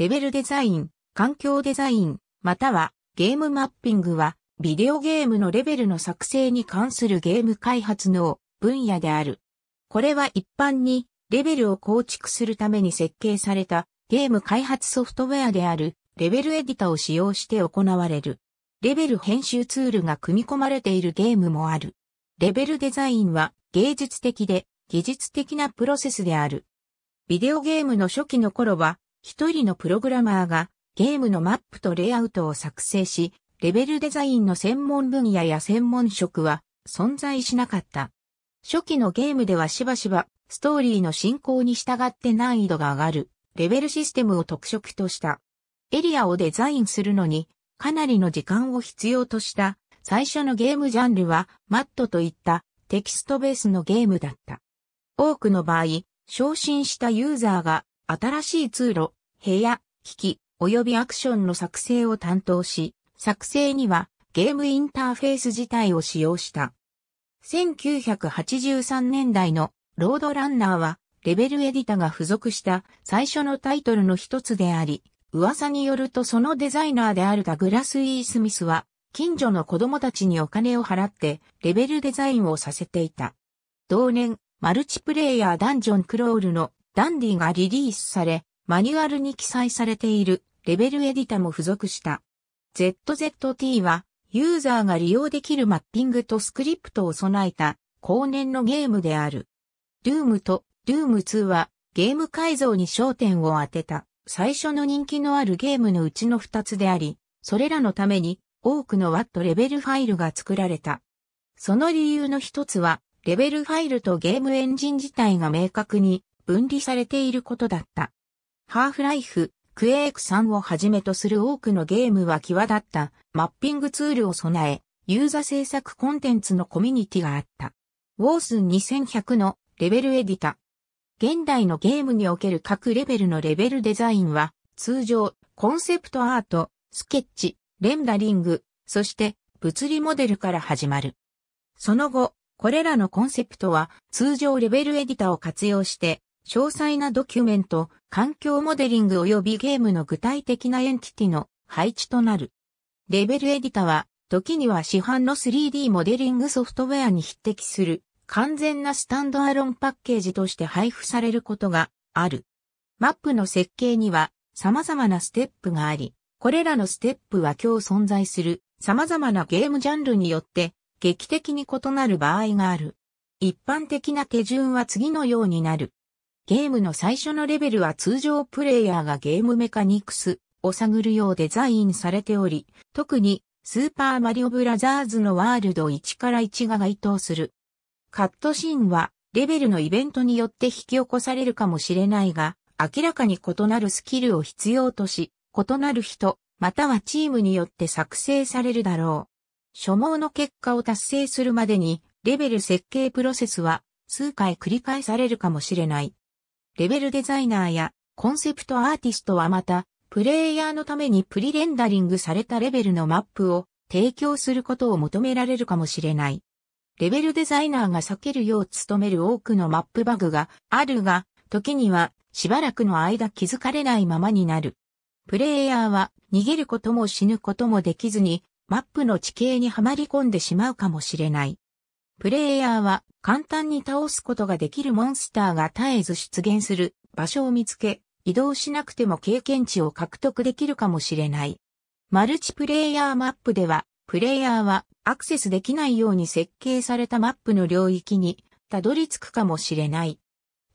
レベルデザイン、環境デザイン、またはゲームマッピングは、ビデオゲームのレベルの作成に関するゲーム開発の分野である。これは一般にレベルを構築するために設計されたゲーム開発ソフトウェアであるレベルエディタを使用して行われる。レベル編集ツールが組み込まれているゲームもある。レベルデザインは芸術的で技術的なプロセスである。ビデオゲームの初期の頃は一人のプログラマーがゲームのマップとレイアウトを作成し、レベルデザインの専門分野や専門職は存在しなかった。初期のゲームではしばしばストーリーの進行に従って難易度が上がるレベルシステムを特色とした。エリアをデザインするのにかなりの時間を必要とした最初のゲームジャンルはマットといったテキストベースのゲームだった。多くの場合、昇進したユーザーが新しい通路、部屋、機器、及びアクションの作成を担当し、作成にはゲームインターフェース自体を使用した。1983年代のロードランナーはレベルエディタが付属した最初のタイトルの一つであり、噂によるとそのデザイナーであるダグラス・イー・スミスは、近所の子供たちにお金を払ってレベルデザインをさせていた。同年、マルチプレイヤーダンジョンクロールのダンディがリリースされ、マニュアルに記載されているレベルエディタも付属した。ZZT は、ユーザーが利用できるマッピングとスクリプトを備えた、後年のゲームである。o ームと o ーム2は、ゲーム改造に焦点を当てた、最初の人気のあるゲームのうちの2つであり、それらのために、多くの WAT レベルファイルが作られた。その理由の一つは、レベルファイルとゲームエンジン自体が明確に分離されていることだった。ハーフライフ、クエーク3をはじめとする多くのゲームは際立ったマッピングツールを備え、ユーザ制作コンテンツのコミュニティがあった。ウォース2100のレベルエディタ。現代のゲームにおける各レベルのレベルデザインは、通常、コンセプトアート、スケッチ、レンダリング、そして物理モデルから始まる。その後、これらのコンセプトは通常レベルエディタを活用して詳細なドキュメント、環境モデリング及びゲームの具体的なエンティティの配置となる。レベルエディタは、時には市販の 3D モデリングソフトウェアに匹敵する完全なスタンドアロンパッケージとして配布されることがある。マップの設計には様々なステップがあり、これらのステップは今日存在する様々なゲームジャンルによって劇的に異なる場合がある。一般的な手順は次のようになる。ゲームの最初のレベルは通常プレイヤーがゲームメカニクスを探るようデザインされており、特にスーパーマリオブラザーズのワールド1から1が該当する。カットシーンはレベルのイベントによって引き起こされるかもしれないが、明らかに異なるスキルを必要とし、異なる人、またはチームによって作成されるだろう。所望の結果を達成するまでに、レベル設計プロセスは数回繰り返されるかもしれない。レベルデザイナーやコンセプトアーティストはまた、プレイヤーのためにプリレンダリングされたレベルのマップを提供することを求められるかもしれない。レベルデザイナーが避けるよう努める多くのマップバグがあるが、時にはしばらくの間気づかれないままになる。プレイヤーは逃げることも死ぬこともできずに、マップの地形にはまり込んでしまうかもしれない。プレイヤーは簡単に倒すことができるモンスターが絶えず出現する場所を見つけ、移動しなくても経験値を獲得できるかもしれない。マルチプレイヤーマップでは、プレイヤーはアクセスできないように設計されたマップの領域にたどり着くかもしれない。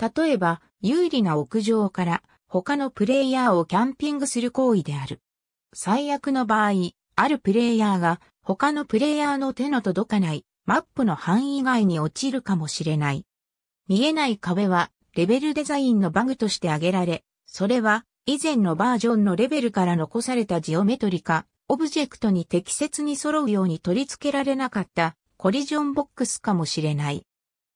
例えば、有利な屋上から他のプレイヤーをキャンピングする行為である。最悪の場合、あるプレイヤーが他のプレイヤーの手の届かないマップの範囲外に落ちるかもしれない。見えない壁はレベルデザインのバグとして挙げられ、それは以前のバージョンのレベルから残されたジオメトリカ、オブジェクトに適切に揃うように取り付けられなかったコリジョンボックスかもしれない。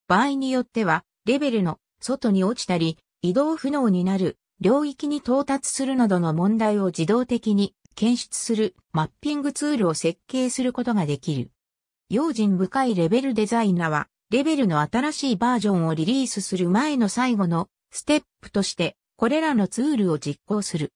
場合によっては、レベルの外に落ちたり、移動不能になる領域に到達するなどの問題を自動的に検出するマッピングツールを設計することができる。用心深いレベルデザイナーは、レベルの新しいバージョンをリリースする前の最後のステップとして、これらのツールを実行する。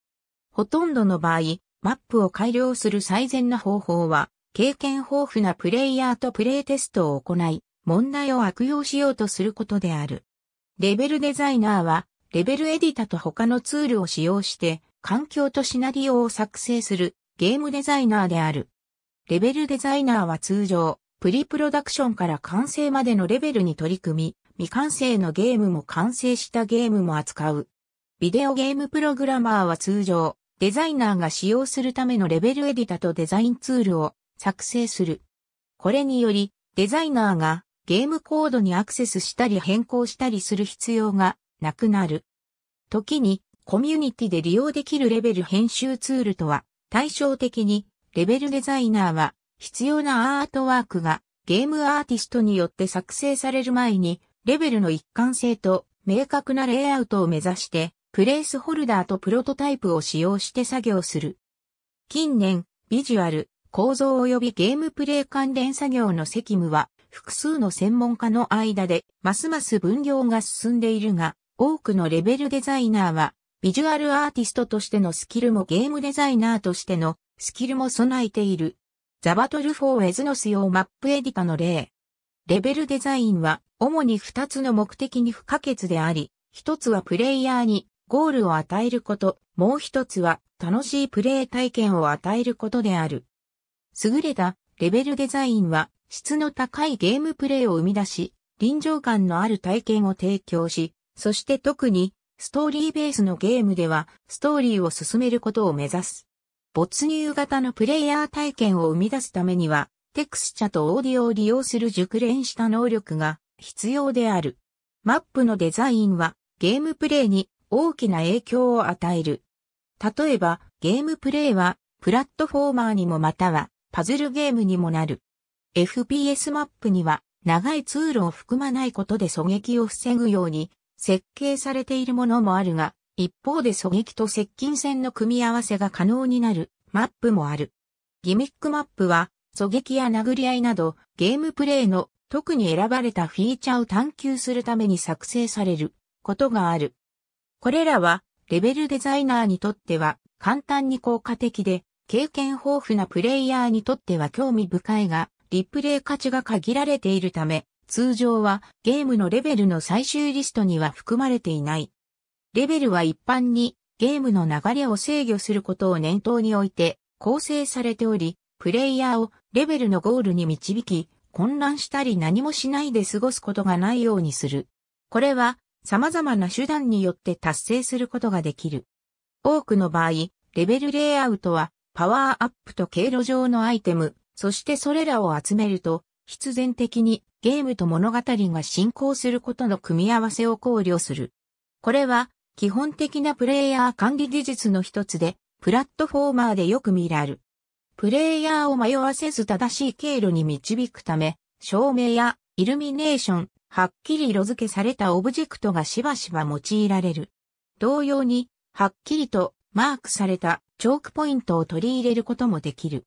ほとんどの場合、マップを改良する最善な方法は、経験豊富なプレイヤーとプレイテストを行い、問題を悪用しようとすることである。レベルデザイナーは、レベルエディタと他のツールを使用して、環境とシナリオを作成するゲームデザイナーである。レベルデザイナーは通常、プリプロダクションから完成までのレベルに取り組み、未完成のゲームも完成したゲームも扱う。ビデオゲームプログラマーは通常、デザイナーが使用するためのレベルエディタとデザインツールを作成する。これにより、デザイナーがゲームコードにアクセスしたり変更したりする必要がなくなる。時に、コミュニティで利用できるレベル編集ツールとは、対照的に、レベルデザイナーは必要なアートワークがゲームアーティストによって作成される前にレベルの一貫性と明確なレイアウトを目指してプレイスホルダーとプロトタイプを使用して作業する。近年、ビジュアル、構造及びゲームプレイ関連作業の責務は複数の専門家の間でますます分業が進んでいるが多くのレベルデザイナーはビジュアルアーティストとしてのスキルもゲームデザイナーとしてのスキルも備えているザバトル4エズノス用マップエディタの例。レベルデザインは主に2つの目的に不可欠であり、1つはプレイヤーにゴールを与えること、もう1つは楽しいプレイ体験を与えることである。優れたレベルデザインは質の高いゲームプレイを生み出し、臨場感のある体験を提供し、そして特にストーリーベースのゲームではストーリーを進めることを目指す。没入型のプレイヤー体験を生み出すためには、テクスチャとオーディオを利用する熟練した能力が必要である。マップのデザインはゲームプレイに大きな影響を与える。例えば、ゲームプレイはプラットフォーマーにもまたはパズルゲームにもなる。FPS マップには長い通路を含まないことで狙撃を防ぐように設計されているものもあるが、一方で狙撃と接近戦の組み合わせが可能になるマップもある。ギミックマップは、狙撃や殴り合いなど、ゲームプレイの特に選ばれたフィーチャーを探求するために作成されることがある。これらは、レベルデザイナーにとっては、簡単に効果的で、経験豊富なプレイヤーにとっては興味深いが、リプレイ価値が限られているため、通常はゲームのレベルの最終リストには含まれていない。レベルは一般にゲームの流れを制御することを念頭に置いて構成されており、プレイヤーをレベルのゴールに導き、混乱したり何もしないで過ごすことがないようにする。これは様々な手段によって達成することができる。多くの場合、レベルレイアウトはパワーアップと経路上のアイテム、そしてそれらを集めると、必然的にゲームと物語が進行することの組み合わせを考慮する。これは基本的なプレイヤー管理技術の一つで、プラットフォーマーでよく見られる。プレイヤーを迷わせず正しい経路に導くため、照明やイルミネーション、はっきり色付けされたオブジェクトがしばしば用いられる。同様に、はっきりとマークされたチョークポイントを取り入れることもできる。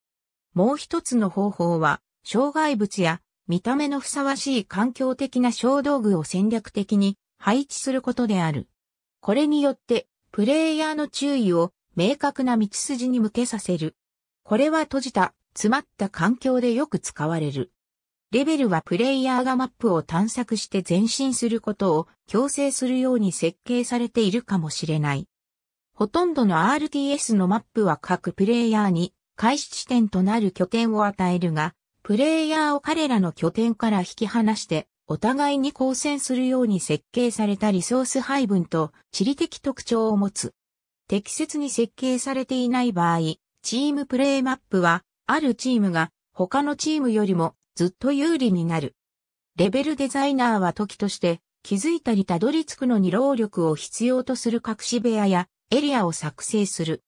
もう一つの方法は、障害物や見た目のふさわしい環境的な小道具を戦略的に配置することである。これによって、プレイヤーの注意を明確な道筋に向けさせる。これは閉じた、詰まった環境でよく使われる。レベルはプレイヤーがマップを探索して前進することを強制するように設計されているかもしれない。ほとんどの RTS のマップは各プレイヤーに開始地点となる拠点を与えるが、プレイヤーを彼らの拠点から引き離してお互いに交戦するように設計されたリソース配分と地理的特徴を持つ。適切に設計されていない場合、チームプレイマップは、あるチームが他のチームよりもずっと有利になる。レベルデザイナーは時として気づいたりたどり着くのに労力を必要とする隠し部屋やエリアを作成する。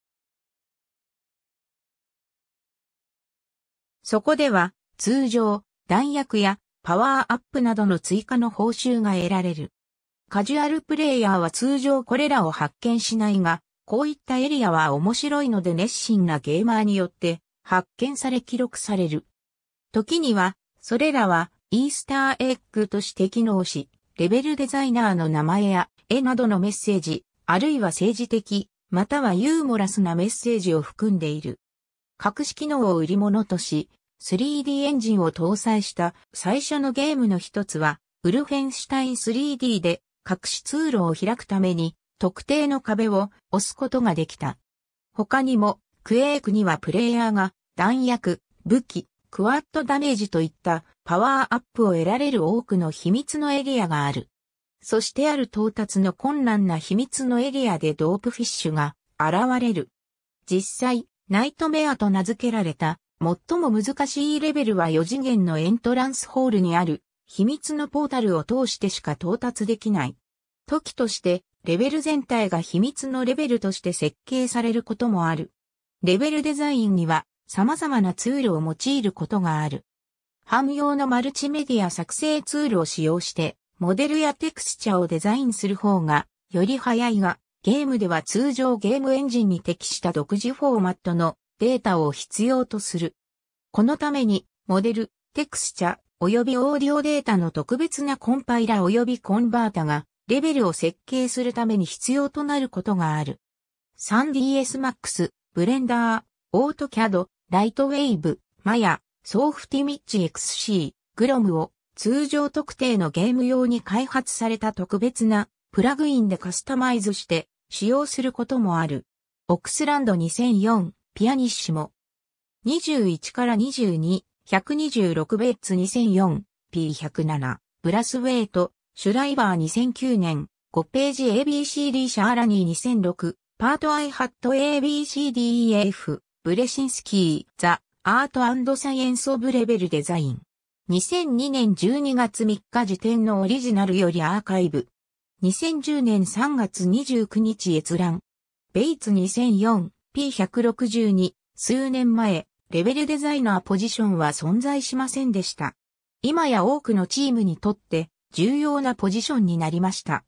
そこでは通常弾薬やパワーアップなどの追加の報酬が得られる。カジュアルプレイヤーは通常これらを発見しないが、こういったエリアは面白いので熱心なゲーマーによって発見され記録される。時には、それらはイースターエッグとして機能し、レベルデザイナーの名前や絵などのメッセージ、あるいは政治的、またはユーモラスなメッセージを含んでいる。隠し機能を売り物とし、3D エンジンを搭載した最初のゲームの一つは、ウルフェンシュタイン 3D で隠し通路を開くために特定の壁を押すことができた。他にも、クエイクにはプレイヤーが弾薬、武器、クワッドダメージといったパワーアップを得られる多くの秘密のエリアがある。そしてある到達の困難な秘密のエリアでドープフィッシュが現れる。実際、ナイトメアと名付けられた最も難しいレベルは4次元のエントランスホールにある秘密のポータルを通してしか到達できない。時としてレベル全体が秘密のレベルとして設計されることもある。レベルデザインには様々なツールを用いることがある。ハム用のマルチメディア作成ツールを使用して、モデルやテクスチャをデザインする方がより早いが、ゲームでは通常ゲームエンジンに適した独自フォーマットのデータを必要とする。このために、モデル、テクスチャ、及びオーディオデータの特別なコンパイラ及びコンバータが、レベルを設計するために必要となることがある。3ds Max、ブレンダー、オートキャド、ライトウェイブ、マヤ、ソーフティミッチ XC、グロムを通常特定のゲーム用に開発された特別なプラグインでカスタマイズして使用することもある。オックスランド2004ピアニッシモ。21から22、126ベッツ 2004P107、ブラスウェイト、シュライバー2009年、5ページ ABCD シャーラニー2006、パートアイハット ABCDEF、ブレシンスキー、ザ・アートサイエンス・オブ・レベル・デザイン。2002年12月3日時点のオリジナルよりアーカイブ。2010年3月29日閲覧。ベイツ2004、P162、数年前、レベルデザイナーポジションは存在しませんでした。今や多くのチームにとって重要なポジションになりました。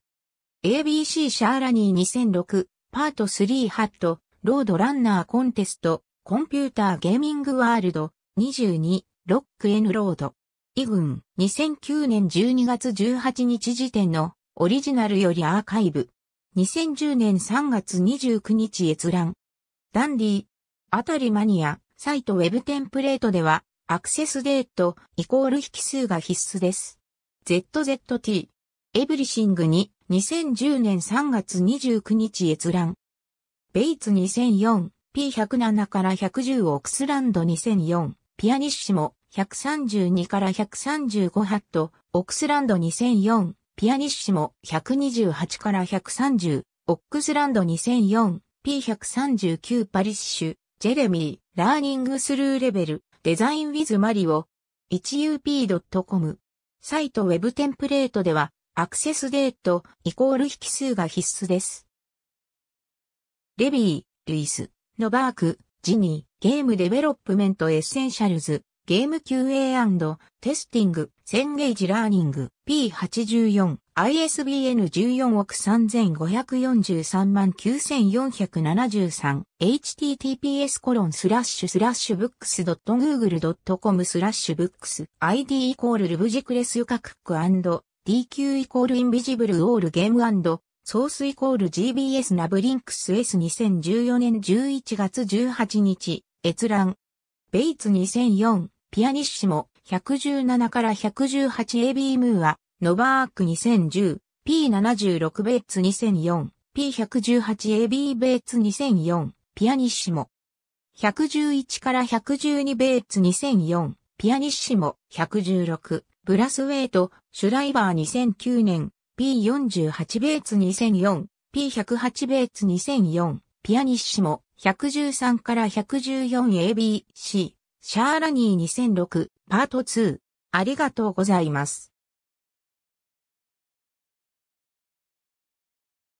ABC シャーラニー2006、パート3ハット、ロードランナーコンテスト、コンピューターゲーミングワールド、22、ロック N ロード。イン2009年12月18日時点のオリジナルよりアーカイブ。2010年3月29日閲覧。ダンディ、あたりマニア、サイトウェブテンプレートでは、アクセスデート、イコール引数が必須です。ZZT、エブリシングに、2010年3月29日閲覧。ベイツ2004、P107 から110オクスランド2004、ピアニッシモ、132から135ハット、オクスランド2004、ピアニッシモ、128から130、オックスランド2004、P139 パリッシュ、ジェレミー、ラーニングスルーレベル、デザインウィズマリオ、1up.com。サイトウェブテンプレートでは、アクセスデート、イコール引数が必須です。レビー、ルイス、ノバーク、ジニー、ゲームデベロップメントエッセンシャルズ、ゲーム QA& テスティング、センゲージラーニング、P84、ISBN 14億3543万9473、https コロンスラッシュスラッシュブックス .google.com スラッシュブックス、id イコールルブジクレスユカクック &dq イコールインビジブルオールゲームソースイコール GBS ナブリンクス S2014 年11月18日、閲覧。ベイツ2004、ピアニッシモ、117から118エビームーア、ノバーク2010、P76 ベイツ2004、p 1 1 8エビーベイツ2004、ピアニッシモ。111から112ベイツ2004、ピアニッシモ、116、ブラスウェイト、シュライバー2009年、P48 ベイツ2004、P108 ベイツ2004、ピアニッシモ、113から114 ABC、シャーラニー2006、パート2。ありがとうございます。